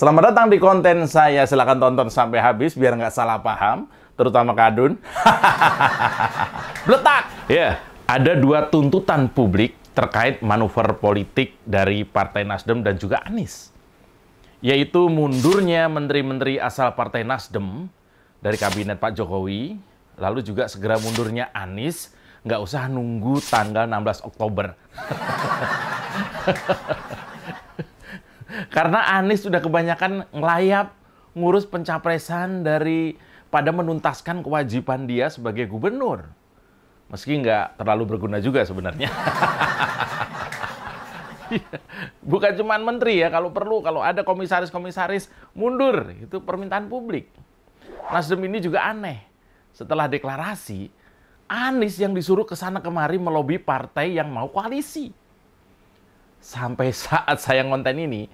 Selamat datang di konten saya. Silahkan tonton sampai habis biar nggak salah paham, terutama Kadun. Letak. Ya, yeah. ada dua tuntutan publik terkait manuver politik dari Partai Nasdem dan juga Anies. Yaitu mundurnya menteri-menteri asal Partai Nasdem dari kabinet Pak Jokowi, lalu juga segera mundurnya Anies, nggak usah nunggu tanggal 16 Oktober. Karena Anies sudah kebanyakan ngelayap ngurus pencapresan dari pada menuntaskan kewajiban dia sebagai gubernur. Meski nggak terlalu berguna juga sebenarnya. Iya. Bukan cuma menteri ya, kalau perlu, kalau ada komisaris-komisaris mundur, itu permintaan publik. Nasdem ini juga aneh. Setelah deklarasi, Anies yang disuruh ke sana kemari melobi partai yang mau koalisi sampai saat saya ngonten ini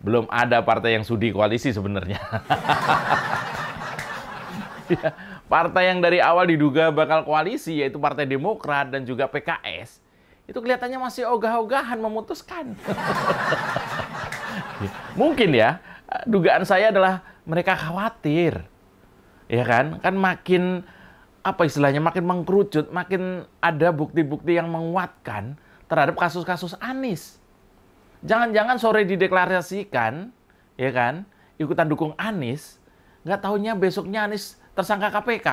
belum ada partai yang sudi koalisi sebenarnya. partai yang dari awal diduga bakal koalisi yaitu Partai Demokrat dan juga PKS itu kelihatannya masih ogah-ogahan memutuskan. Mungkin ya, dugaan saya adalah mereka khawatir. Ya kan? Kan makin apa istilahnya makin mengkerucut, makin ada bukti-bukti yang menguatkan terhadap kasus-kasus Anies. Jangan-jangan sore dideklarasikan, ya kan, ikutan dukung Anies, nggak tahunya besoknya Anies tersangka KPK.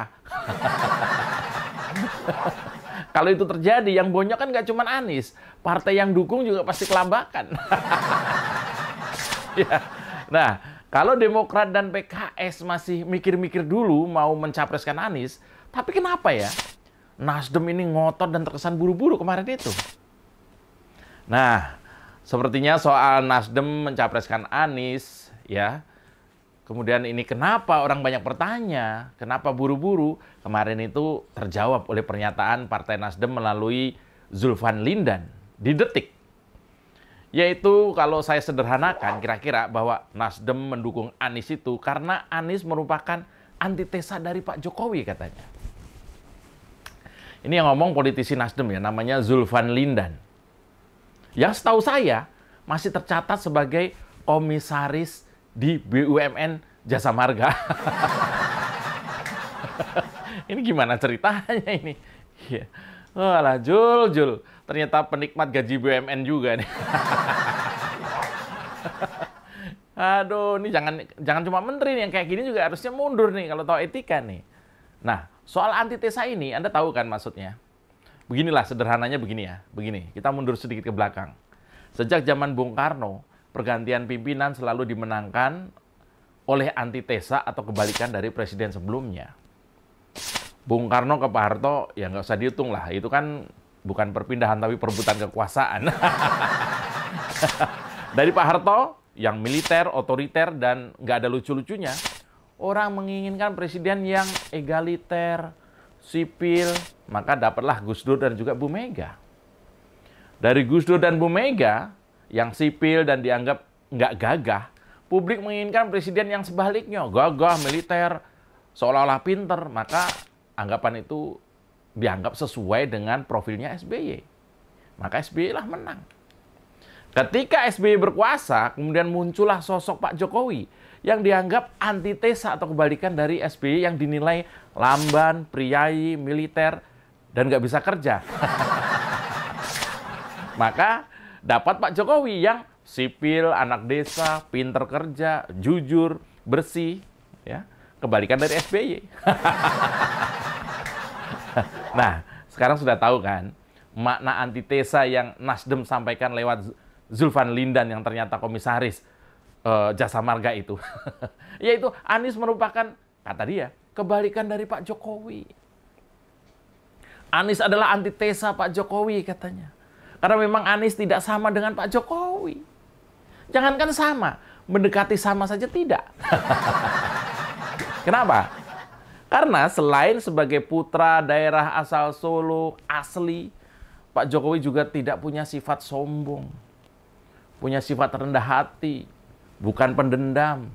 Kalau itu terjadi, yang bonyok kan nggak cuma Anies, partai yang dukung juga pasti kelambakan. ya. Nah, kalau Demokrat dan PKS masih mikir-mikir dulu mau mencapreskan Anies, tapi kenapa ya? Nasdem ini ngotot dan terkesan buru-buru kemarin itu. Nah, Sepertinya soal Nasdem mencapreskan Anies, ya. Kemudian ini kenapa orang banyak bertanya, kenapa buru-buru? Kemarin itu terjawab oleh pernyataan Partai Nasdem melalui Zulfan Lindan di Detik. Yaitu kalau saya sederhanakan kira-kira bahwa Nasdem mendukung Anies itu karena Anies merupakan antitesa dari Pak Jokowi katanya. Ini yang ngomong politisi Nasdem ya, namanya Zulfan Lindan. Yang setahu saya masih tercatat sebagai komisaris di BUMN Jasa Marga. ini gimana ceritanya ini? Iya. Walah, Jul, Jul. Ternyata penikmat gaji BUMN juga nih. Aduh, ini jangan jangan cuma menteri nih, yang kayak gini juga harusnya mundur nih kalau tahu etika nih. Nah, soal antitesa ini Anda tahu kan maksudnya? Beginilah sederhananya begini ya, begini. Kita mundur sedikit ke belakang. Sejak zaman Bung Karno, pergantian pimpinan selalu dimenangkan oleh antitesa atau kebalikan dari presiden sebelumnya. Bung Karno ke Pak Harto, ya nggak usah dihitung lah. Itu kan bukan perpindahan tapi perebutan kekuasaan. dari Pak Harto, yang militer, otoriter, dan nggak ada lucu-lucunya, orang menginginkan presiden yang egaliter, sipil, maka dapatlah Gus Dur dan juga Bu Mega. Dari Gus Dur dan Bu Mega yang sipil dan dianggap nggak gagah, publik menginginkan presiden yang sebaliknya, gagah, militer, seolah-olah pinter, maka anggapan itu dianggap sesuai dengan profilnya SBY. Maka SBY lah menang. Ketika SBY berkuasa, kemudian muncullah sosok Pak Jokowi yang dianggap antitesa atau kebalikan dari SBY yang dinilai lamban, priayi, militer, dan nggak bisa kerja. Maka dapat Pak Jokowi yang sipil, anak desa, pinter kerja, jujur, bersih, ya kebalikan dari SBY. nah, sekarang sudah tahu kan makna antitesa yang Nasdem sampaikan lewat Zulfan Lindan yang ternyata komisaris uh, jasa marga itu. Yaitu Anies merupakan, kata dia, kebalikan dari Pak Jokowi. Anies adalah antitesa Pak Jokowi katanya. Karena memang Anies tidak sama dengan Pak Jokowi. Jangankan sama, mendekati sama saja tidak. Kenapa? Karena selain sebagai putra daerah asal Solo asli, Pak Jokowi juga tidak punya sifat sombong, punya sifat rendah hati, bukan pendendam,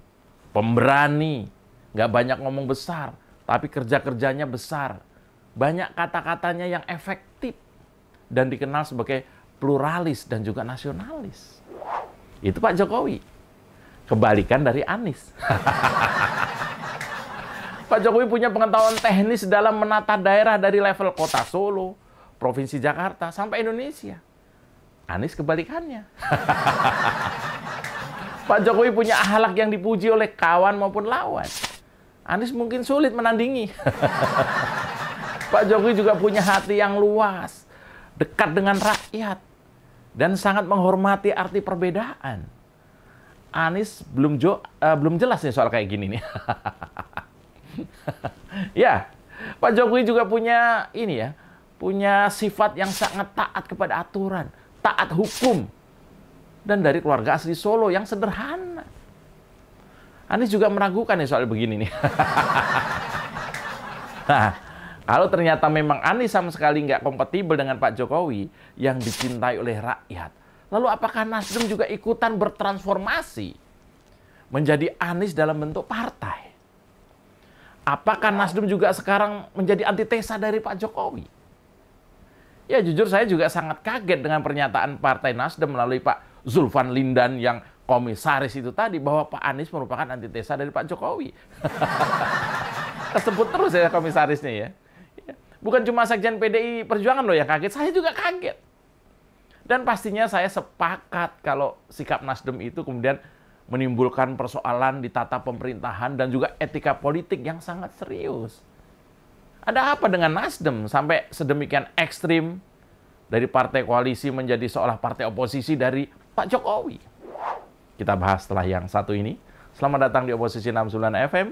pemberani, nggak banyak ngomong besar, tapi kerja-kerjanya besar. Banyak kata-katanya yang efektif dan dikenal sebagai pluralis dan juga nasionalis. Itu Pak Jokowi. Kebalikan dari Anies. Pak Jokowi punya pengetahuan teknis dalam menata daerah dari level kota Solo, Provinsi Jakarta, sampai Indonesia. Anies kebalikannya. Pak Jokowi punya ahlak yang dipuji oleh kawan maupun lawan. Anies mungkin sulit menandingi. Pak Jokowi juga punya hati yang luas, dekat dengan rakyat, dan sangat menghormati arti perbedaan. Anies belum jo, uh, belum jelas nih soal kayak gini nih. ya, Pak Jokowi juga punya ini ya, punya sifat yang sangat taat kepada aturan, taat hukum, dan dari keluarga asli Solo yang sederhana. Anies juga meragukan nih soal begini nih. nah, kalau ternyata memang Anies sama sekali nggak kompatibel dengan Pak Jokowi yang dicintai oleh rakyat, lalu apakah Nasdem juga ikutan bertransformasi menjadi Anies dalam bentuk partai? Apakah Nasdem juga sekarang menjadi antitesa dari Pak Jokowi? Ya jujur saya juga sangat kaget dengan pernyataan Partai Nasdem melalui Pak Zulfan Lindan yang komisaris itu tadi bahwa Pak Anies merupakan antitesa dari Pak Jokowi. Tersebut terus ya komisarisnya ya. ya. Bukan cuma sekjen PDI Perjuangan loh yang kaget, saya juga kaget. Dan pastinya saya sepakat kalau sikap Nasdem itu kemudian menimbulkan persoalan di tata pemerintahan dan juga etika politik yang sangat serius. Ada apa dengan Nasdem sampai sedemikian ekstrim dari partai koalisi menjadi seolah partai oposisi dari Pak Jokowi. Kita bahas setelah yang satu ini. Selamat datang di Oposisi 69 FM,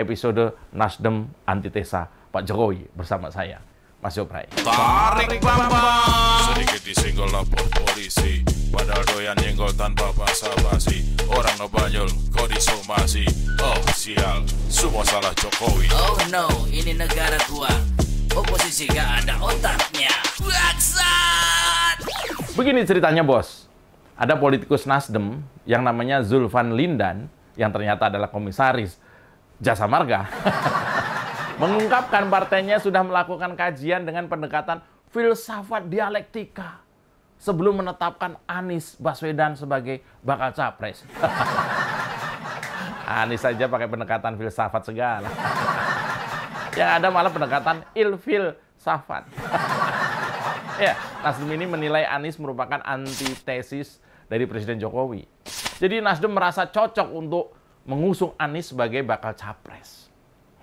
episode Nasdem Antitesa Pak Jokowi bersama saya, Mas Yoprai. Tarik bambang, sedikit disinggol lapor polisi, padahal doyan nyenggol tanpa basa-basi. Orang no banyol, kau disomasi. Oh sial, semua salah Jokowi. Oh no, ini negara gua. Oposisi gak ada otaknya. Baksat! Begini ceritanya bos, ada politikus Nasdem yang namanya Zulfan Lindan yang ternyata adalah komisaris Jasa Marga mengungkapkan partainya sudah melakukan kajian dengan pendekatan filsafat dialektika sebelum menetapkan Anies Baswedan sebagai bakal capres. Anies saja pakai pendekatan filsafat segala. yang ada malah pendekatan ilfil safat ya, Nasdem ini menilai Anies merupakan antitesis dari Presiden Jokowi. Jadi Nasdem merasa cocok untuk mengusung Anies sebagai bakal capres.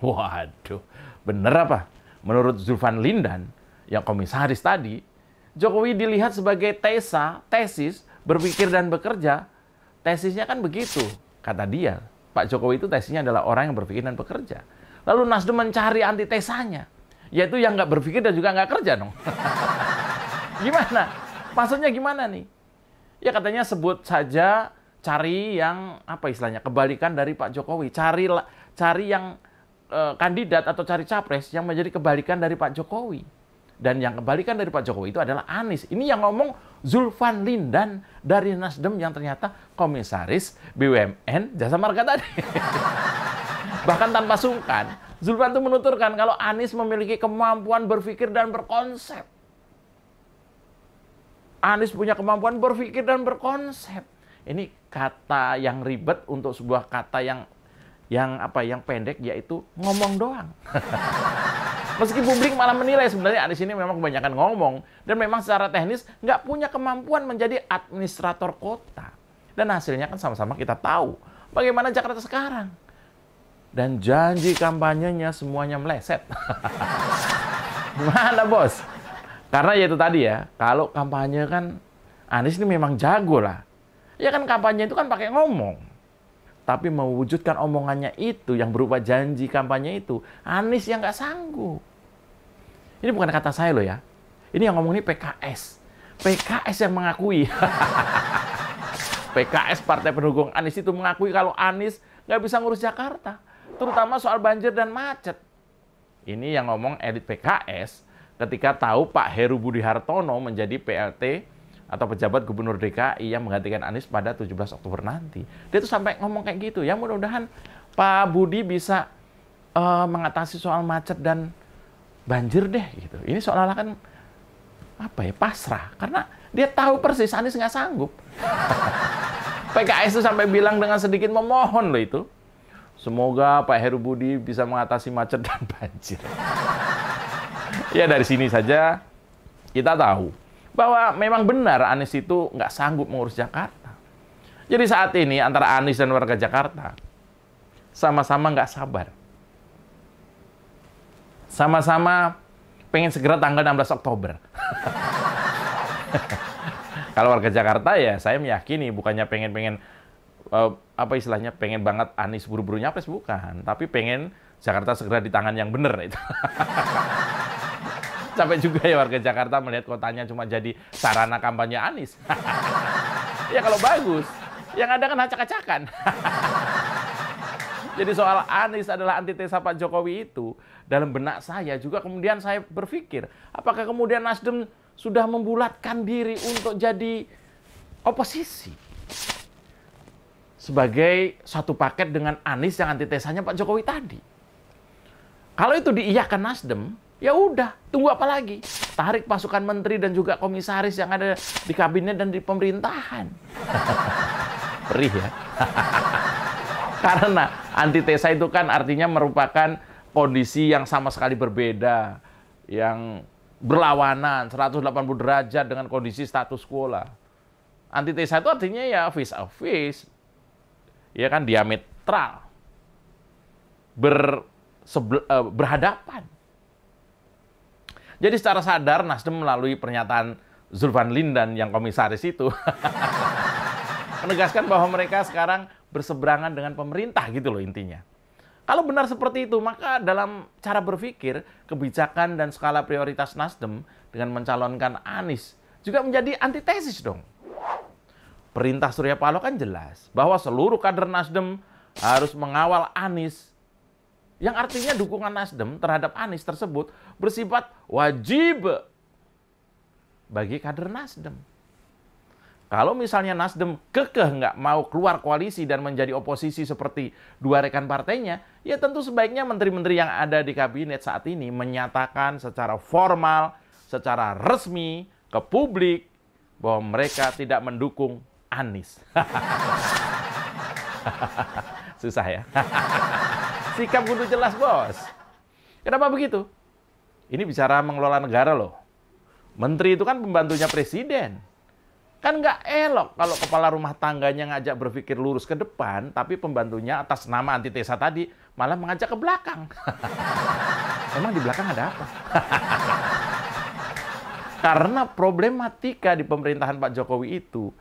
Waduh, bener apa? Menurut Zulfan Lindan, yang komisaris tadi, Jokowi dilihat sebagai tesa, tesis, berpikir dan bekerja. Tesisnya kan begitu, kata dia. Pak Jokowi itu tesisnya adalah orang yang berpikir dan bekerja. Lalu Nasdem mencari antitesanya, yaitu yang nggak berpikir dan juga nggak kerja dong. Gimana? Maksudnya gimana nih? Ya katanya sebut saja cari yang apa istilahnya kebalikan dari Pak Jokowi. Cari cari yang uh, kandidat atau cari capres yang menjadi kebalikan dari Pak Jokowi. Dan yang kebalikan dari Pak Jokowi itu adalah Anies. Ini yang ngomong Zulfan Lindan dari Nasdem yang ternyata komisaris BUMN Jasa Marga tadi. Bahkan tanpa sungkan, Zulfan itu menuturkan kalau Anies memiliki kemampuan berpikir dan berkonsep Anies punya kemampuan berpikir dan berkonsep. Ini kata yang ribet untuk sebuah kata yang yang apa yang pendek yaitu ngomong doang. Meski publik malah menilai sebenarnya Anies ini memang kebanyakan ngomong dan memang secara teknis nggak punya kemampuan menjadi administrator kota. Dan hasilnya kan sama-sama kita tahu bagaimana Jakarta sekarang. Dan janji kampanyenya semuanya meleset. Mana bos? Karena ya itu tadi ya, kalau kampanye kan Anies ini memang jago lah. Ya kan kampanye itu kan pakai ngomong. Tapi mewujudkan omongannya itu yang berupa janji kampanye itu, Anies yang nggak sanggup. Ini bukan kata saya loh ya. Ini yang ngomong ini PKS. PKS yang mengakui. PKS Partai Pendukung Anies itu mengakui kalau Anies nggak bisa ngurus Jakarta. Terutama soal banjir dan macet. Ini yang ngomong elit PKS ketika tahu Pak Heru Budi Hartono menjadi PLT atau pejabat gubernur DKI yang menggantikan Anies pada 17 Oktober nanti. Dia tuh sampai ngomong kayak gitu. Ya mudah-mudahan Pak Budi bisa uh, mengatasi soal macet dan banjir deh gitu. Ini seolah-olah kan apa ya pasrah karena dia tahu persis Anies nggak sanggup. PKS itu sampai bilang dengan sedikit memohon loh itu. Semoga Pak Heru Budi bisa mengatasi macet dan banjir ya dari sini saja kita tahu bahwa memang benar Anies itu nggak sanggup mengurus Jakarta. Jadi saat ini antara Anies dan warga Jakarta sama-sama nggak sabar. Sama-sama pengen segera tanggal 16 Oktober. Kalau warga Jakarta ya saya meyakini bukannya pengen-pengen eh, apa istilahnya pengen banget Anies buru-buru nyapres bukan, tapi pengen Jakarta segera di tangan yang benar itu. Capek juga ya warga Jakarta melihat kotanya cuma jadi sarana kampanye Anies. ya kalau bagus, yang ada kan acak-acakan. jadi soal Anies adalah antitesa Pak Jokowi itu, dalam benak saya juga kemudian saya berpikir, apakah kemudian Nasdem sudah membulatkan diri untuk jadi oposisi? Sebagai satu paket dengan Anies yang antitesanya Pak Jokowi tadi. Kalau itu diiyakan Nasdem, ya udah, tunggu apa lagi? Tarik pasukan menteri dan juga komisaris yang ada di kabinet dan di pemerintahan. Perih ya. Karena antitesa itu kan artinya merupakan kondisi yang sama sekali berbeda, yang berlawanan 180 derajat dengan kondisi status quo lah. Antitesa itu artinya ya face of face. Ya kan diametral. Ber, uh, berhadapan. Jadi secara sadar Nasdem melalui pernyataan Zulfan Lindan yang komisaris itu menegaskan bahwa mereka sekarang berseberangan dengan pemerintah gitu loh intinya. Kalau benar seperti itu, maka dalam cara berpikir, kebijakan dan skala prioritas Nasdem dengan mencalonkan Anies juga menjadi antitesis dong. Perintah Surya Paloh kan jelas bahwa seluruh kader Nasdem harus mengawal Anies yang artinya dukungan Nasdem terhadap Anies tersebut bersifat wajib bagi kader Nasdem. Kalau misalnya Nasdem kekeh nggak mau keluar koalisi dan menjadi oposisi seperti dua rekan partainya, ya tentu sebaiknya menteri-menteri yang ada di kabinet saat ini menyatakan secara formal, secara resmi ke publik bahwa mereka tidak mendukung Anies. Susah ya. Sikap kudu jelas, Bos. Kenapa begitu? Ini bicara mengelola negara loh. Menteri itu kan pembantunya presiden. Kan nggak elok kalau kepala rumah tangganya ngajak berpikir lurus ke depan, tapi pembantunya atas nama antitesa tadi malah mengajak ke belakang. Emang di belakang ada apa? Karena problematika di pemerintahan Pak Jokowi itu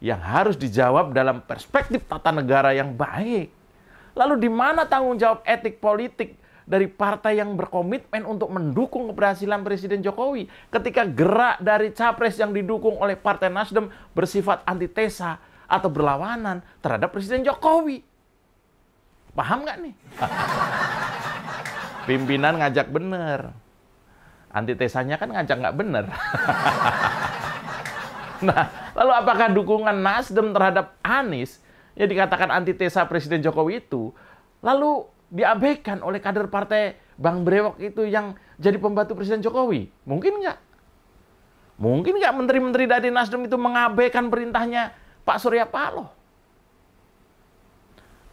yang harus dijawab dalam perspektif tata negara yang baik. Lalu di mana tanggung jawab etik politik dari partai yang berkomitmen untuk mendukung keberhasilan Presiden Jokowi ketika gerak dari capres yang didukung oleh Partai Nasdem bersifat antitesa atau berlawanan terhadap Presiden Jokowi. Paham nggak nih? Pimpinan ngajak bener. Antitesanya kan ngajak nggak bener. nah, lalu apakah dukungan Nasdem terhadap Anies yang dikatakan antitesa Presiden Jokowi itu lalu diabaikan oleh kader partai Bang Brewok itu yang jadi pembantu Presiden Jokowi? Mungkin nggak? Mungkin nggak menteri-menteri dari Nasdem itu mengabaikan perintahnya Pak Surya Paloh?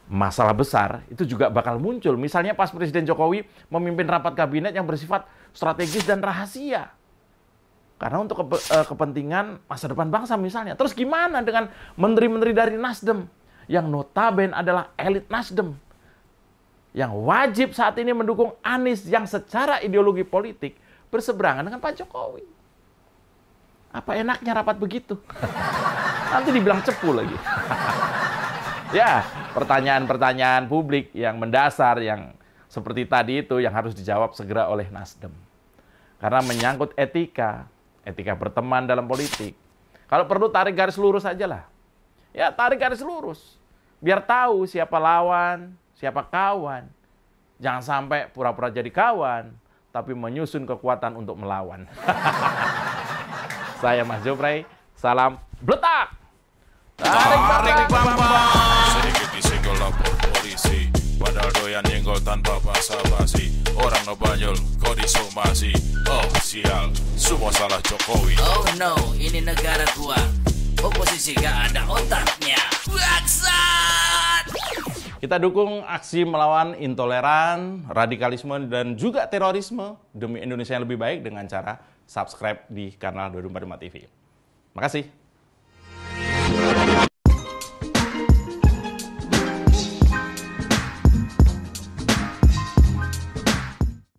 Masalah besar itu juga bakal muncul. Misalnya pas Presiden Jokowi memimpin rapat kabinet yang bersifat strategis dan rahasia. Karena untuk eh, kepentingan masa depan bangsa misalnya. Terus gimana dengan menteri-menteri dari Nasdem? yang notaben adalah elit Nasdem yang wajib saat ini mendukung Anies yang secara ideologi politik berseberangan dengan Pak Jokowi. Apa enaknya rapat begitu? Nanti dibilang cepu lagi. ya, pertanyaan-pertanyaan publik yang mendasar yang seperti tadi itu yang harus dijawab segera oleh Nasdem. Karena menyangkut etika, etika berteman dalam politik. Kalau perlu tarik garis lurus aja lah. Ya, tarik garis lurus. Biar tahu siapa lawan, siapa kawan. Jangan sampai pura-pura jadi kawan, tapi menyusun kekuatan untuk melawan. Saya Mas Jopray, salam bletak! Tarik, tarik, tarik, Sedikit disenggol polisi, padahal doyan nyenggol tanpa basa-basi. Orang banyol, kau disomasi. Oh sial, semua salah Jokowi. Oh no, ini negara gua, oposisi gak ada otaknya. Bangsat! Kita dukung aksi melawan intoleran, radikalisme, dan juga terorisme demi Indonesia yang lebih baik dengan cara subscribe di kanal 245 TV. Makasih.